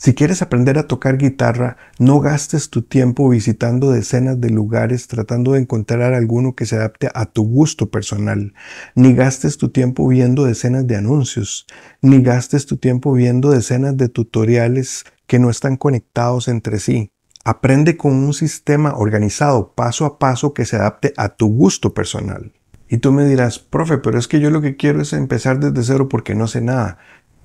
Si quieres aprender a tocar guitarra, no gastes tu tiempo visitando decenas de lugares tratando de encontrar alguno que se adapte a tu gusto personal, ni gastes tu tiempo viendo decenas de anuncios, ni gastes tu tiempo viendo decenas de tutoriales que no están conectados entre sí. Aprende con un sistema organizado paso a paso que se adapte a tu gusto personal. Y tú me dirás, profe, pero es que yo lo que quiero es empezar desde cero porque no sé nada.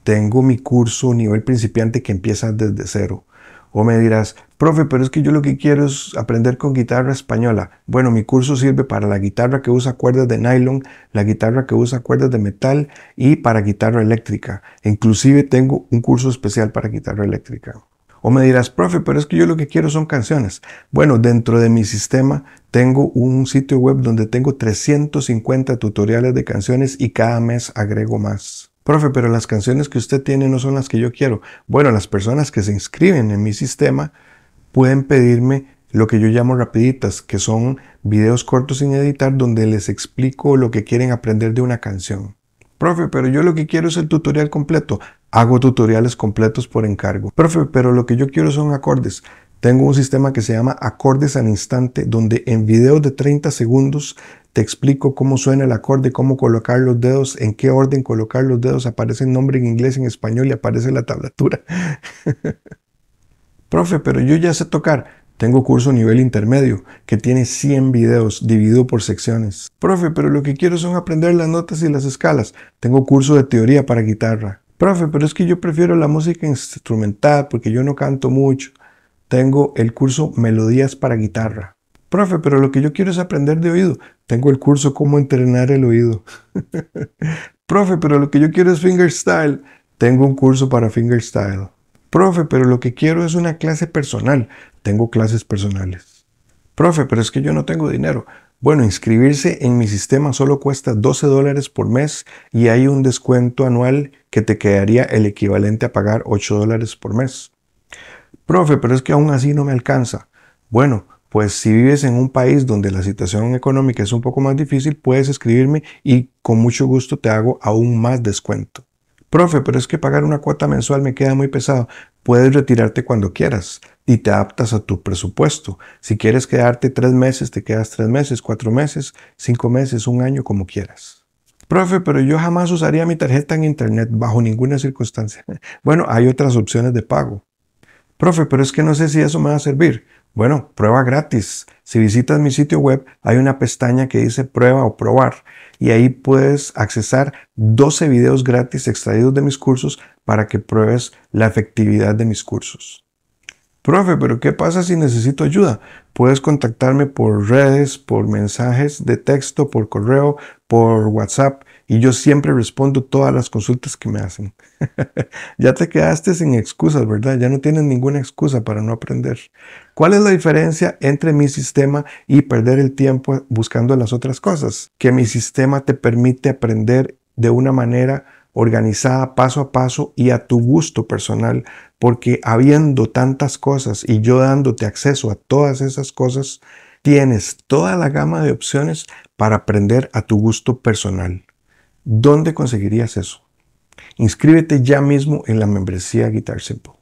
Tengo mi curso nivel principiante que empieza desde cero. O me dirás, profe, pero es que yo lo que quiero es aprender con guitarra española. Bueno, mi curso sirve para la guitarra que usa cuerdas de nylon, la guitarra que usa cuerdas de metal y para guitarra eléctrica. Inclusive tengo un curso especial para guitarra eléctrica. O me dirás, profe, pero es que yo lo que quiero son canciones. Bueno, dentro de mi sistema tengo un sitio web donde tengo 350 tutoriales de canciones y cada mes agrego más. Profe, pero las canciones que usted tiene no son las que yo quiero. Bueno, las personas que se inscriben en mi sistema pueden pedirme lo que yo llamo rapiditas, que son videos cortos sin editar donde les explico lo que quieren aprender de una canción. Profe, pero yo lo que quiero es el tutorial completo. Hago tutoriales completos por encargo. Profe, pero lo que yo quiero son acordes. Tengo un sistema que se llama Acordes al Instante, donde en videos de 30 segundos te explico cómo suena el acorde, cómo colocar los dedos, en qué orden colocar los dedos, aparece el nombre en inglés, en español y aparece la tablatura. Profe, pero yo ya sé tocar. Tengo curso nivel intermedio que tiene 100 videos dividido por secciones. Profe, pero lo que quiero son aprender las notas y las escalas. Tengo curso de teoría para guitarra. Profe, pero es que yo prefiero la música instrumental porque yo no canto mucho. Tengo el curso Melodías para guitarra. Profe, pero lo que yo quiero es aprender de oído. Tengo el curso Cómo entrenar el oído. Profe, pero lo que yo quiero es fingerstyle. Tengo un curso para fingerstyle. Profe, pero lo que quiero es una clase personal. Tengo clases personales. Profe, pero es que yo no tengo dinero. Bueno, inscribirse en mi sistema solo cuesta 12 dólares por mes y hay un descuento anual que te quedaría el equivalente a pagar 8 dólares por mes. Profe, pero es que aún así no me alcanza. Bueno, pues si vives en un país donde la situación económica es un poco más difícil, puedes escribirme y con mucho gusto te hago aún más descuento. Profe, pero es que pagar una cuota mensual me queda muy pesado. Puedes retirarte cuando quieras y te adaptas a tu presupuesto. Si quieres quedarte tres meses, te quedas tres meses, cuatro meses, cinco meses, un año, como quieras. Profe, pero yo jamás usaría mi tarjeta en Internet bajo ninguna circunstancia. Bueno, hay otras opciones de pago. Profe, pero es que no sé si eso me va a servir. Bueno, prueba gratis. Si visitas mi sitio web, hay una pestaña que dice prueba o probar y ahí puedes accesar 12 videos gratis extraídos de mis cursos para que pruebes la efectividad de mis cursos. Profe, pero ¿qué pasa si necesito ayuda? Puedes contactarme por redes, por mensajes de texto, por correo, por WhatsApp. Y yo siempre respondo todas las consultas que me hacen. ya te quedaste sin excusas, ¿verdad? Ya no tienes ninguna excusa para no aprender. ¿Cuál es la diferencia entre mi sistema y perder el tiempo buscando las otras cosas? Que mi sistema te permite aprender de una manera organizada paso a paso y a tu gusto personal, porque habiendo tantas cosas y yo dándote acceso a todas esas cosas, tienes toda la gama de opciones para aprender a tu gusto personal. ¿Dónde conseguirías eso? Inscríbete ya mismo en la membresía Guitar Simple.